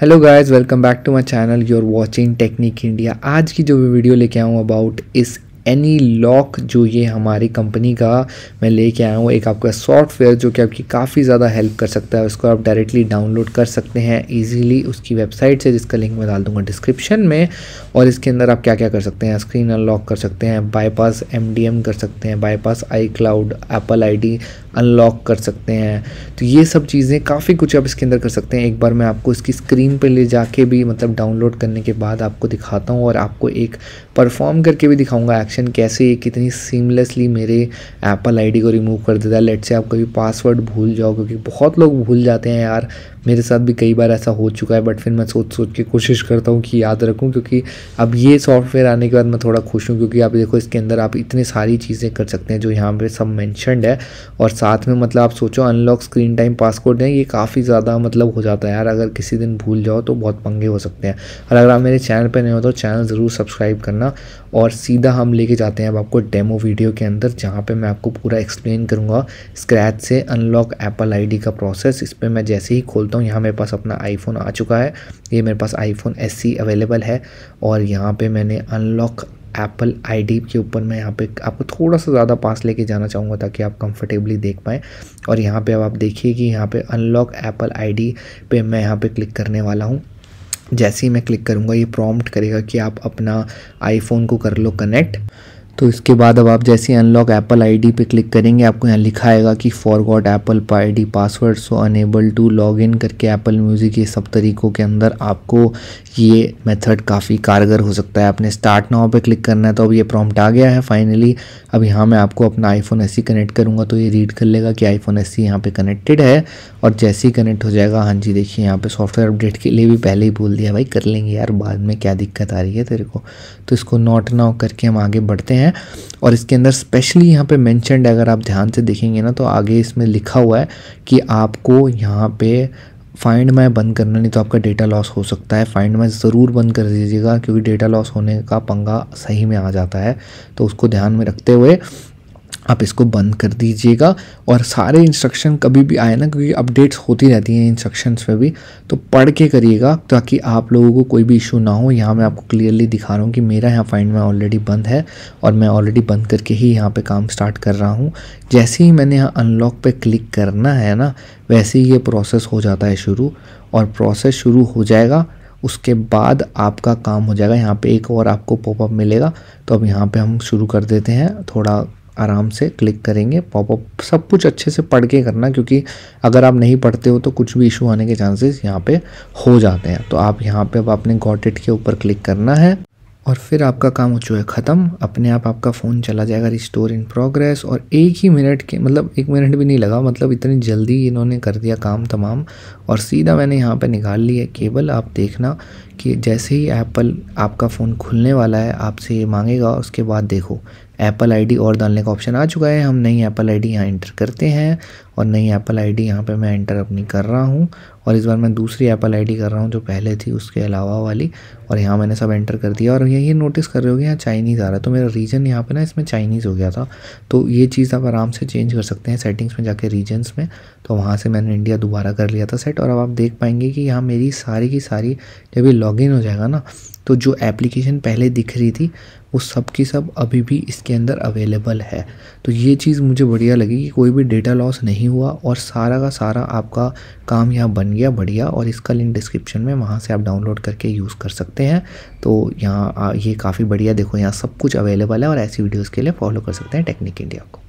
hello guys welcome back to my channel you are watching technique India आज की जो video लेके आऊँ अबाउट इस एनी लॉक जो ये हमारी कंपनी का मैं लेके आया हूँ एक आपका सॉफ्टवेयर जो कि आपकी काफ़ी ज़्यादा हेल्प कर सकता है उसको आप डायरेक्टली डाउनलोड कर सकते हैं ईजिली उसकी वेबसाइट से जिसका लिंक मैं डाल दूँगा डिस्क्रिप्शन में और इसके अंदर आप क्या क्या कर सकते हैं स्क्रीन अनलॉक कर सकते हैं बाईपास एम कर सकते हैं bypass iCloud Apple I unlock कर सकते हैं तो ये सब चीज़ें काफ़ी कुछ आप इसके अंदर कर सकते हैं एक बार मैं आपको इसकी स्क्रीन पर ले जाके भी मतलब डाउनलोड करने के बाद आपको दिखाता हूँ और आपको एक परफॉर्म करके भी दिखाऊँगा एक्शन कनेक्शन कैसे कितनी सीमलेसली मेरे एप्पल आईडी को रिमूव कर देता है लेट से आप कभी पासवर्ड भूल जाओ क्योंकि बहुत लोग भूल जाते हैं यार मेरे साथ भी कई बार ऐसा हो चुका है बट फिर मैं सोच सोच के कोशिश करता हूँ कि याद रखूँ क्योंकि अब ये सॉफ्टवेयर आने के बाद मैं थोड़ा खुश हूँ क्योंकि आप देखो इसके अंदर आप इतनी सारी चीज़ें कर सकते हैं जो यहाँ पे सब मैंशनड है और साथ में मतलब आप सोचो अनलॉक स्क्रीन टाइम पासवर्ड है ये काफ़ी ज़्यादा मतलब हो जाता है यार अगर किसी दिन भूल जाओ तो बहुत पंगे हो सकते हैं और अगर आप मेरे चैनल पर नहीं हो तो चैनल ज़रूर सब्सक्राइब करना और सीधा हम ले लेके जाते हैं अब आपको डेमो वीडियो के अंदर जहाँ पे मैं आपको पूरा एक्सप्लेन करूँगा स्क्रैच से अनलॉक एप्पल आईडी का प्रोसेस इस पर मैं जैसे ही खोलता हूँ यहाँ मेरे पास अपना आईफोन आ चुका है ये मेरे पास आईफोन एस अवेलेबल है और यहाँ पर मैंने अनलॉक एप्पल आईडी के ऊपर मैं यहाँ पे आपको थोड़ा सा ज़्यादा पास लेके जाना चाहूँगा ताकि आप कंफर्टेबली देख पाएँ और यहाँ पे अब आप देखिए कि यहाँ पे अनलॉक एप्पल आईडी पे मैं यहाँ पे क्लिक करने वाला हूँ जैसे ही मैं क्लिक करूँगा ये प्रॉम्प्ट करेगा कि आप अपना आईफोन को कर लो कनेक्ट तो इसके बाद अब आप जैसे अनलॉक एप्पल आईडी पे क्लिक करेंगे आपको यहाँ लिखा आएगा कि forgot Apple ID password so unable to log in करके एप्पल म्यूज़िक ये सब तरीक़ों के अंदर आपको ये मेथड काफ़ी कारगर हो सकता है आपने स्टार्ट नाव पे क्लिक करना है तो अब ये प्रॉम्प्ट आ गया है फाइनली अब यहाँ मैं आपको अपना आईफोन एस कनेक्ट करूँगा तो ये रीड कर लेगा कि आईफोन एस सी यहाँ पर कनेक्टेड है और जैसे ही कनेक्ट हो जाएगा हाँ जी देखिए यहाँ पर सॉफ्टवेयर अपडेट के लिए भी पहले ही बोल दिया भाई कर लेंगे यार बाद में क्या दिक्कत आ रही है तेरे को तो इसको नॉट नाउ करके हम आगे बढ़ते हैं हैं और इसके अंदर स्पेशली यहाँ पे मैंशनड अगर आप ध्यान से देखेंगे ना तो आगे इसमें लिखा हुआ है कि आपको यहाँ पे फाइंड माई बंद करना नहीं तो आपका डेटा लॉस हो सकता है फाइंड माई ज़रूर बंद कर दीजिएगा क्योंकि डेटा लॉस होने का पंगा सही में आ जाता है तो उसको ध्यान में रखते हुए आप इसको बंद कर दीजिएगा और सारे इंस्ट्रक्शन कभी भी आए ना क्योंकि अपडेट्स होती रहती हैं इंस्ट्रक्शंस पे भी तो पढ़ के करिएगा ताकि आप लोगों को कोई भी इशू ना हो यहाँ मैं आपको क्लियरली दिखा रहा हूँ कि मेरा यहाँ फाइंड में ऑलरेडी बंद है और मैं ऑलरेडी बंद करके ही यहाँ पे काम स्टार्ट कर रहा हूँ जैसे ही मैंने यहाँ अनलॉक पर क्लिक करना है ना वैसे ही ये प्रोसेस हो जाता है शुरू और प्रोसेस शुरू हो जाएगा उसके बाद आपका काम हो जाएगा यहाँ पे एक और आपको पॉपअप मिलेगा तो अब यहाँ पे हम शुरू कर देते हैं थोड़ा आराम से क्लिक करेंगे पॉपअप सब कुछ अच्छे से पढ़ के करना क्योंकि अगर आप नहीं पढ़ते हो तो कुछ भी इशू आने के चांसेस यहाँ पे हो जाते हैं तो आप यहाँ पे अब आपने गॉटेट के ऊपर क्लिक करना है और फिर आपका काम हो चुका है ख़त्म अपने आप आपका फ़ोन चला जाएगा रिस्टोर इन प्रोग्रेस और एक ही मिनट के मतलब एक मिनट भी नहीं लगा मतलब इतनी जल्दी इन्होंने कर दिया काम तमाम और सीधा मैंने यहाँ पे निकाल लिया है केबल आप देखना कि जैसे ही एप्पल आपका फ़ोन खुलने वाला है आपसे ये मांगेगा उसके बाद देखो एप्पल आईडी और डालने का ऑप्शन आ चुका है हम नई एप्पल आईडी डी यहाँ इंटर करते हैं और नई एप्पल आईडी डी यहाँ पर मैं इंटर अपनी कर रहा हूँ और इस बार मैं दूसरी एप्पल आईडी कर रहा हूँ जो पहले थी उसके अलावा वाली और यहाँ मैंने सब एंटर कर दिया और ये ये नोटिस कर रहे हो यहाँ चाइनीज़ आ रहा है तो मेरा रीजन यहाँ पर ना इसमें चाइनीज़ हो गया था तो ये चीज़ आप आराम से चेंज कर सकते हैं सेटिंग्स में जाके रीजन्स में तो वहाँ से मैंने इंडिया दोबारा कर लिया था सेट और अब आप देख पाएंगे कि यहाँ मेरी सारी की सारी जब ये लॉग हो जाएगा ना तो जो एप्लीकेशन पहले दिख रही थी वो सब की सब अभी भी इसके अंदर अवेलेबल है तो ये चीज़ मुझे बढ़िया लगी कि कोई भी डेटा लॉस नहीं हुआ और सारा का सारा आपका काम यहाँ बन गया बढ़िया और इसका लिंक डिस्क्रिप्शन में वहाँ से आप डाउनलोड करके यूज़ कर सकते हैं तो यहाँ ये काफ़ी बढ़िया देखो यहाँ सब कुछ अवेलेबल है और ऐसी वीडियोज़ के लिए फॉलो कर सकते हैं टेक्निक इंडिया को